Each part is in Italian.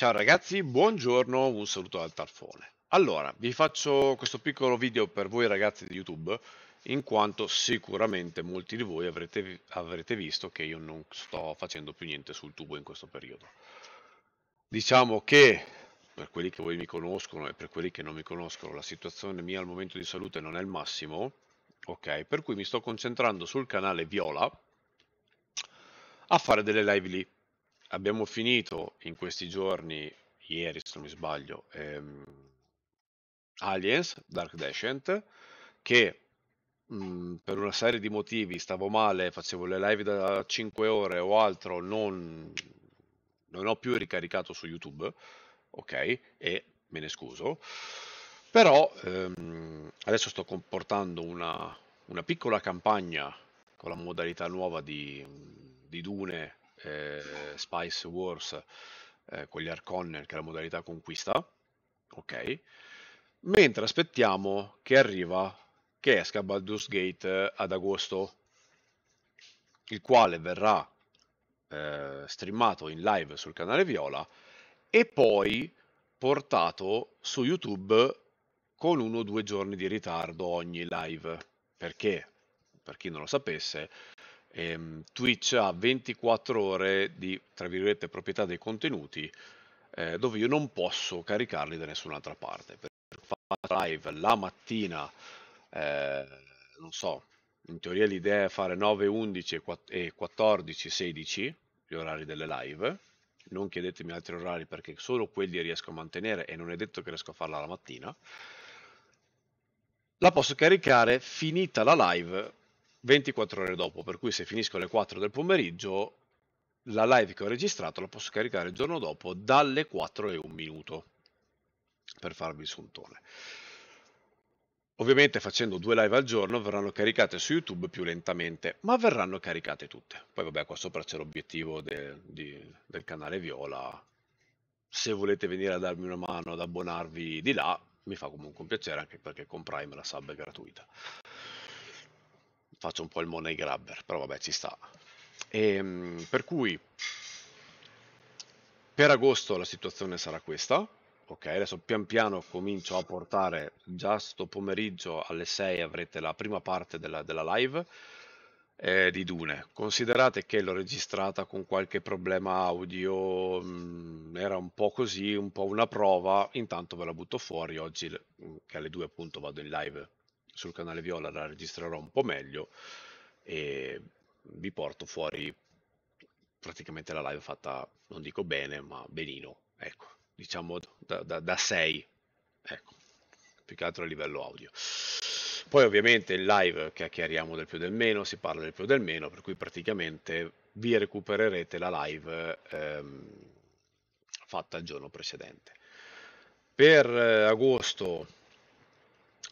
Ciao ragazzi, buongiorno, un saluto dal Tarfone. Allora, vi faccio questo piccolo video per voi ragazzi di YouTube, in quanto sicuramente molti di voi avrete, avrete visto che io non sto facendo più niente sul tubo in questo periodo. Diciamo che, per quelli che voi mi conoscono e per quelli che non mi conoscono, la situazione mia al momento di salute non è il massimo, ok? Per cui mi sto concentrando sul canale Viola a fare delle live lì Abbiamo finito in questi giorni, ieri se non mi sbaglio, ehm, Aliens, Dark Descent, che mh, mm, per una serie di motivi stavo male, facevo le live da 5 ore o altro, non, non ho più ricaricato su YouTube, ok? E me ne scuso. Però ehm, adesso sto comportando una, una piccola campagna con la modalità nuova di, di dune eh, Spice Wars eh, con gli Arconnen, che è la modalità conquista, ok? Mentre aspettiamo che arriva, che esca Baldur's Gate eh, ad agosto, il quale verrà eh, streamato in live sul canale Viola e poi portato su YouTube con uno o due giorni di ritardo ogni live. Perché, per chi non lo sapesse, ehm, Twitch ha 24 ore di, tra virgolette, proprietà dei contenuti eh, dove io non posso caricarli da nessun'altra parte. Per fare live la mattina, eh, non so, in teoria l'idea è fare 9, 11 e 14, 16, gli orari delle live. Non chiedetemi altri orari perché solo quelli riesco a mantenere e non è detto che riesco a farla la mattina. La posso caricare finita la live 24 ore dopo, per cui se finisco alle 4 del pomeriggio, la live che ho registrato la posso caricare il giorno dopo dalle 4 e un minuto per farvi il suntone. Ovviamente facendo due live al giorno verranno caricate su YouTube più lentamente, ma verranno caricate tutte. Poi vabbè, qua sopra c'è l'obiettivo de, de, del canale Viola. Se volete venire a darmi una mano ad abbonarvi di là, mi fa comunque un piacere anche perché con Prime la sub è gratuita faccio un po' il money grabber, però vabbè ci sta. E, ehm, per cui per agosto la situazione sarà questa. Ok, adesso pian piano comincio a portare, già sto pomeriggio alle 6 avrete la prima parte della, della live eh, di Dune. Considerate che l'ho registrata con qualche problema audio, mh, mm, era un po' così, un po' una prova, intanto ve la butto fuori oggi che alle 2 appunto vado in live sul canale Viola la registrerò un po' meglio e vi porto fuori praticamente la live fatta, non dico bene, ma benino, ecco, diciamo da, da, 6, ecco, più che altro a livello audio. Poi ovviamente il live chiacchieriamo del più del meno, si parla del più del meno, per cui praticamente vi recupererete la live ehm, fatta il giorno precedente. Per eh, agosto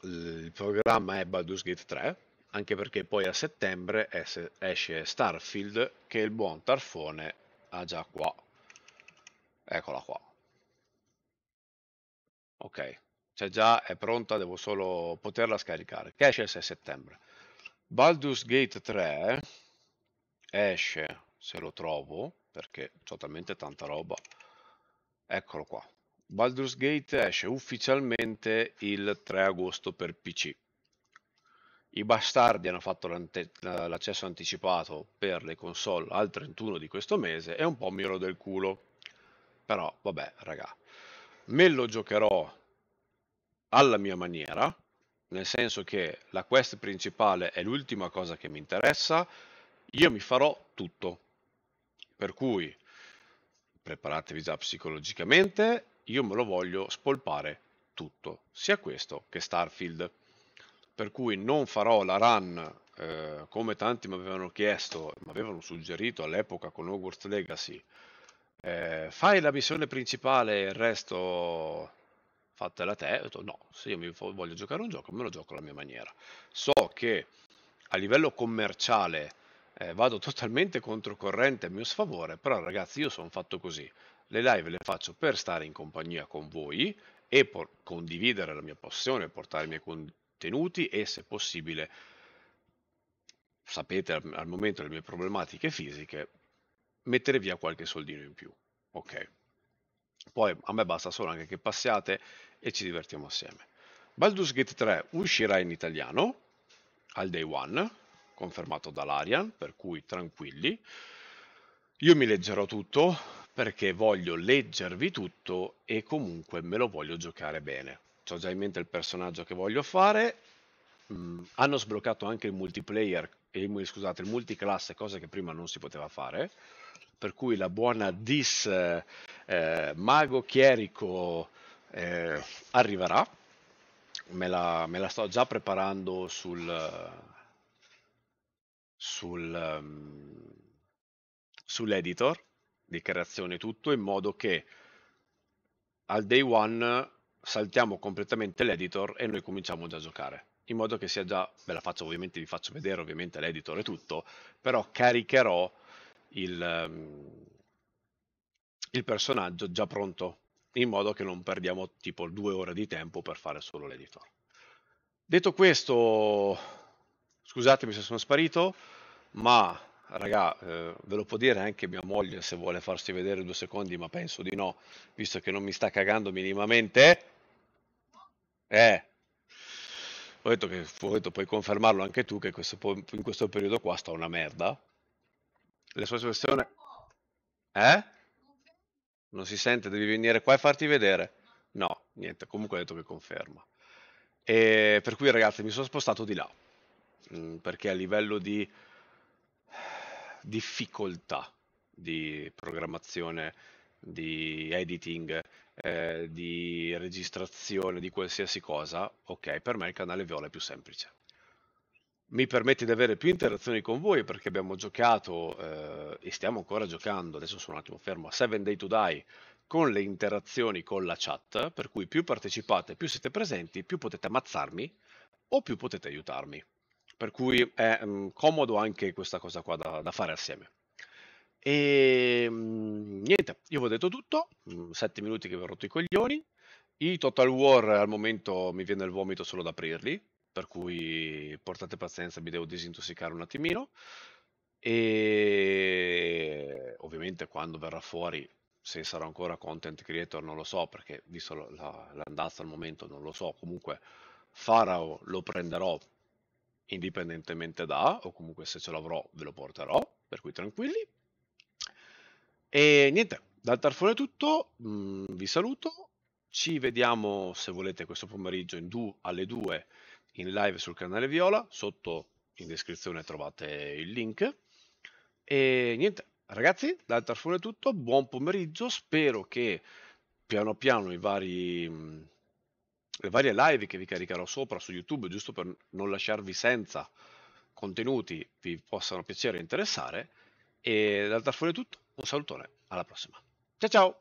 il programma è Baldur's Gate 3, anche perché poi a settembre esce Starfield che il buon Tarfone ha ah, già qua. Eccola qua. Ok, c'è già, è pronta, devo solo poterla scaricare. Che esce il 6 settembre. Baldur's Gate 3 esce, se lo trovo, perché ho talmente tanta roba. Eccolo qua. Baldur's Gate esce ufficialmente il 3 agosto per PC. I bastardi hanno fatto l'accesso anticipato per le console al 31 di questo mese e un po' mi ero del culo. Però vabbè, raga. Me lo giocherò alla mia maniera, nel senso che la quest principale è l'ultima cosa che mi interessa. Io mi farò tutto. Per cui preparatevi già psicologicamente io me lo voglio spolpare tutto, sia questo che Starfield. Per cui non farò la run eh, come tanti mi avevano chiesto, mi avevano suggerito all'epoca con Hogwarts Legacy. Eh, fai la missione principale e il resto fatela te. no, se io mi voglio giocare un gioco, me lo gioco alla mia maniera. So che a livello commerciale eh, vado totalmente controcorrente a mio sfavore, però ragazzi io sono fatto così. Le live le faccio per stare in compagnia con voi e por- condividere la mia passione, portare i miei contenuti e se possibile, sapete al, al momento le mie problematiche fisiche, mettere via qualche soldino in più. Ok. Poi a me basta solo anche che passiate e ci divertiamo assieme. Baldur's Gate 3 uscirà in italiano al day one, confermato dall'Arian, per cui tranquilli. Io mi leggerò tutto, perché voglio leggervi tutto e comunque me lo voglio giocare bene. Ho già in mente il personaggio che voglio fare. Mm, hanno sbloccato anche il multiplayer, eh, scusate, il multiclasse, cosa che prima non si poteva fare. Per cui la buona dis eh, mago chierico eh, arriverà. Me la, me la, sto già preparando sul, sul um, sull'editor di creazione tutto in modo che al day one saltiamo completamente l'editor e noi cominciamo già a giocare in modo che sia già, ve la faccio ovviamente, vi faccio vedere ovviamente l'editor e tutto, però caricherò il, ehm, il, personaggio già pronto, in modo che non perdiamo tipo due ore di tempo per fare solo l'editor. Detto questo, scusatemi se sono sparito, ma raga, eh, ve lo può dire anche mia moglie se vuole farsi vedere due secondi, ma penso di no, visto che non mi sta cagando minimamente. Eh, ho detto che ho detto, puoi confermarlo anche tu che questo, in questo periodo qua sta una merda. La sua situazione... Eh? Non si sente, devi venire qua e farti vedere. No, niente, comunque ho detto che conferma. E per cui ragazzi mi sono spostato di là, mh, mm, perché a livello di difficoltà di programmazione, di editing, eh, di registrazione, di qualsiasi cosa, ok, per me il canale Viola è più semplice. Mi permette di avere più interazioni con voi perché abbiamo giocato eh, e stiamo ancora giocando, adesso sono un attimo fermo, a 7 Day to Die con le interazioni con la chat, per cui più partecipate, più siete presenti, più potete ammazzarmi o più potete aiutarmi. Per cui è mh, mm, comodo anche questa cosa qua da, da fare assieme. E mh, mm, niente, io vi ho detto tutto, mh, mm, sette minuti che vi ho rotto i coglioni. I Total War al momento mi viene il vomito solo ad aprirli, per cui portate pazienza, mi devo disintossicare un attimino. E ovviamente quando verrà fuori, se sarò ancora content creator, non lo so, perché visto l'andazzo al momento non lo so. Comunque, Farao lo prenderò indipendentemente da, o comunque se ce l'avrò ve lo porterò, per cui tranquilli. E niente, dal tarfone è tutto, mm, vi saluto, ci vediamo se volete questo pomeriggio du alle 2 in live sul canale Viola, sotto in descrizione trovate il link. E niente, ragazzi, dal tarfone è tutto, buon pomeriggio, spero che piano piano i vari... Mh, mm, le varie live che vi caricherò sopra su YouTube, giusto per non lasciarvi senza contenuti vi possano piacere e interessare. E dal Tarfone è tutto, un salutone, alla prossima. Ciao ciao!